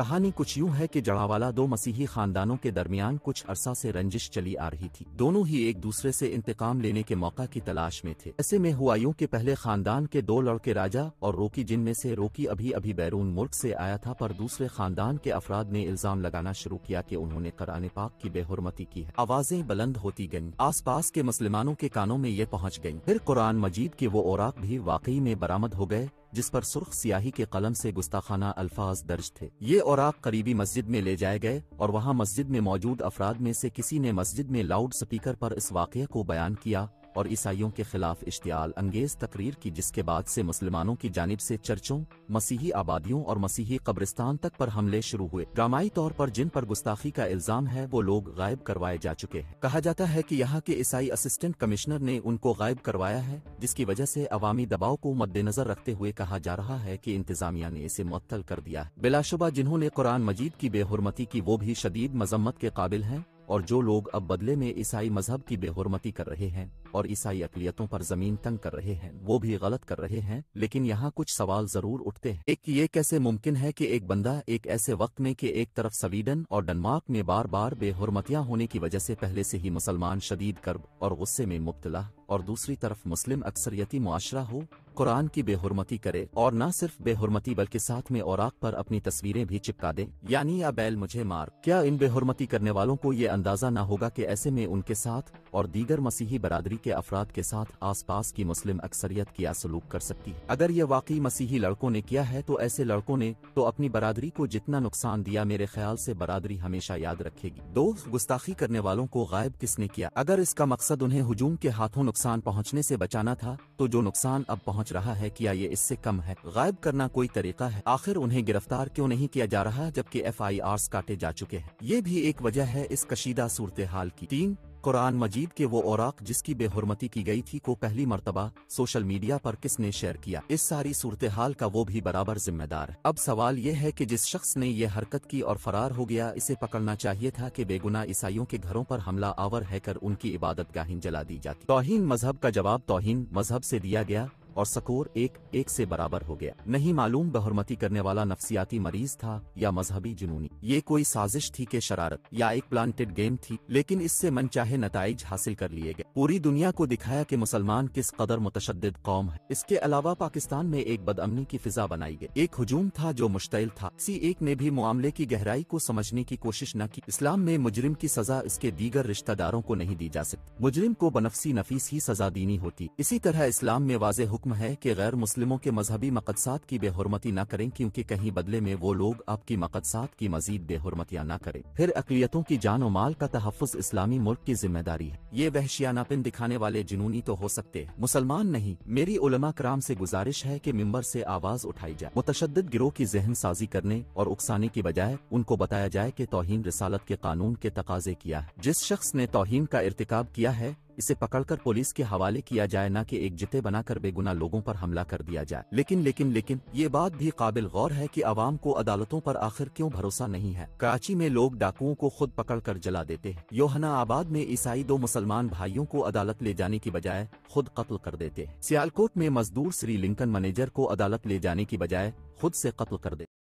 कहानी कुछ यूं है कि जड़ावाला दो मसीही खानदानों के दरमियान कुछ अरसा से रंजिश चली आ रही थी दोनों ही एक दूसरे से इंतकाम लेने के मौका की तलाश में थे ऐसे में हुआ यूं कि पहले खानदान के दो लड़के राजा और रोकी जिनमें से रोकी अभी अभी बैरून मुल्क से आया था पर दूसरे खानदान के अफराद ने इल्जाम लगाना शुरू किया कि उन्होंने करान पाक की बेहरमती की है आवाजें बुलंद होती गयी पास के मुसलमानों के कानों में ये पहुँच गयी फिर कुरान मजीद के वो औराक भी वाकई में बरामद हो गए जिस पर सुर्ख सियाही के कलम से गुस्ताखाना अल्फाज दर्ज थे ये औराक करीबी मस्जिद में ले जाए गए और वहाँ मस्जिद में मौजूद अफराद में से किसी ने मस्जिद में लाउड स्पीकर पर इस वाक़े को बयान किया और ईसाइयों के खिलाफ इश्तियाल अंगेज तकरीर की जिसके बाद से मुसलमानों की जानब से चर्चों मसीही आबादियों और मसीही कब्रिस्तान तक पर हमले शुरू हुए ड्रामाई तौर पर जिन पर गुस्ताखी का इल्जाम है वो लोग गायब करवाए जा चुके हैं कहा जाता है कि यहाँ के ईसाई असिस्टेंट कमिश्नर ने उनको गायब करवाया है जिसकी वजह से अवामी दबाव को मद्देनजर रखते हुए कहा जा रहा है कि इंतजामिया ने इसे मुअत्तल कर दिया है बिलाशुबा जिन्होंने कुरान मजीद की बेहरमती की वो भी शदीद मजम्मत के काबिल है और जो लोग अब बदले में ईसाई मजहब की बेहरमती कर रहे हैं और ईसाई अकलियतों पर जमीन तंग कर रहे हैं वो भी गलत कर रहे हैं लेकिन यहाँ कुछ सवाल जरूर उठते हैं एक ये कैसे मुमकिन है कि एक बंदा एक ऐसे वक्त में कि एक तरफ स्वीडन और डेनमार्क में बार बार बेहरमतियाँ होने की वजह से पहले से ही मुसलमान शदीद कर्ब और गुस्से में मुबतला और दूसरी तरफ मुस्लिम अक्सरियती मुआशरा हो कुरान की बेहरमती करे और न सिर्फ बेहरमती बल्कि साथ में औराक पर अपनी तस्वीरें भी चिपका दे यानी या बैल मुझे मार क्या इन बेहरमती करने वालों को ये अंदाजा न होगा की ऐसे में उनके साथ और दीगर मसीही बरादरी के अफराद के साथ आसपास की मुस्लिम अक्सरियत किया सलूक कर सकती है अगर ये वाकई मसीही लड़कों ने किया है तो ऐसे लड़कों ने तो अपनी बरादरी को जितना नुकसान दिया मेरे ख्याल से बरादरी हमेशा याद रखेगी दो गुस्ताखी करने वालों को गायब किसने किया अगर इसका मकसद उन्हें हजूम के हाथों नुकसान पहुँचने ऐसी बचाना था तो जो नुकसान अब पहुँच रहा है क्या ये इससे कम है गायब करना कोई तरीका है आखिर उन्हें गिरफ्तार क्यों नहीं किया जा रहा जबकि एफ आई काटे जा चुके हैं ये भी एक वजह है इस कशीदा सूरत हाल की तीन कुरान मजीद के वो औरक जिसकी बेहरमती की गई थी को पहली मरतबा सोशल मीडिया पर किसने शेयर किया इस सारी सूरत हाल का वो भी बराबर जिम्मेदार अब सवाल ये है कि जिस शख्स ने यह हरकत की और फरार हो गया इसे पकड़ना चाहिए था कि बेगुना ईसाइयों के घरों पर हमला आवर है कर उनकी इबादत गाहिन जला दी जाती तोहन मजहब का जवाब तोहन मजहब से दिया गया और सकोर एक एक से बराबर हो गया नहीं मालूम बहुमती करने वाला नफसियाती मरीज था या मजहबी जुनूनी ये कोई साजिश थी के शरारत या एक प्लांटेड गेम थी लेकिन इससे मनचाहे नतज हासिल कर लिए गए पूरी दुनिया को दिखाया कि मुसलमान किस कदर मुतद कौम है इसके अलावा पाकिस्तान में एक बदअमनी की फिजा बनाई गई एक हजूम था जो मुश्तिल था सी एक ने भी मामले की गहराई को समझने की कोशिश न की इस्लाम में मुजरिम की सजा इसके दीगर रिश्तेदारों को नहीं दी जा सकती मुजरिम को बनफसी नफीस ही सजा देनी होती इसी तरह इस्लाम में वाज हुक्म हुक्म है कि गैर मुस्लिमों के मजहबी मकदसात की बेहरमती न करें क्योंकि कहीं बदले में वो लोग आपकी मकदसात की मजीद बेहरमतियाँ न करें फिर अकलीतों की जान और माल का तहफ़ इस्लामी मुल्क की जिम्मेदारी है ये वहशियानापिन दिखाने वाले जुनूनी तो हो सकते हैं मुसलमान नहीं मेरी उलमा कराम ऐसी गुजारिश है की मम्बर ऐसी आवाज़ उठाई जाए मुतद गिरोह की जहन साजी करने और उकसाने की बजाय उनको बताया जाए की तोहन रिसालत के कानून के तकाजे किया है जिस शख्स ने तोहन का इरतकब किया है इसे पकड़कर पुलिस के हवाले किया जाए न कि एक जिते बनाकर बेगुना लोगों पर हमला कर दिया जाए लेकिन लेकिन लेकिन ये बात भी काबिल गौर है की आवाम को अदालतों आरोप आखिर क्यूँ भरोसा नहीं है कराची में लोग डाकुओं को खुद पकड़ कर जला देते हैं योहना आबाद में ईसाई दो मुसलमान भाइयों को अदालत ले जाने की बजाय खुद कत्ल कर देते हैं सियालकोट में मजदूर श्री लिंकन मैनेजर को अदालत ले जाने की बजाय खुद ऐसी कत्ल कर देते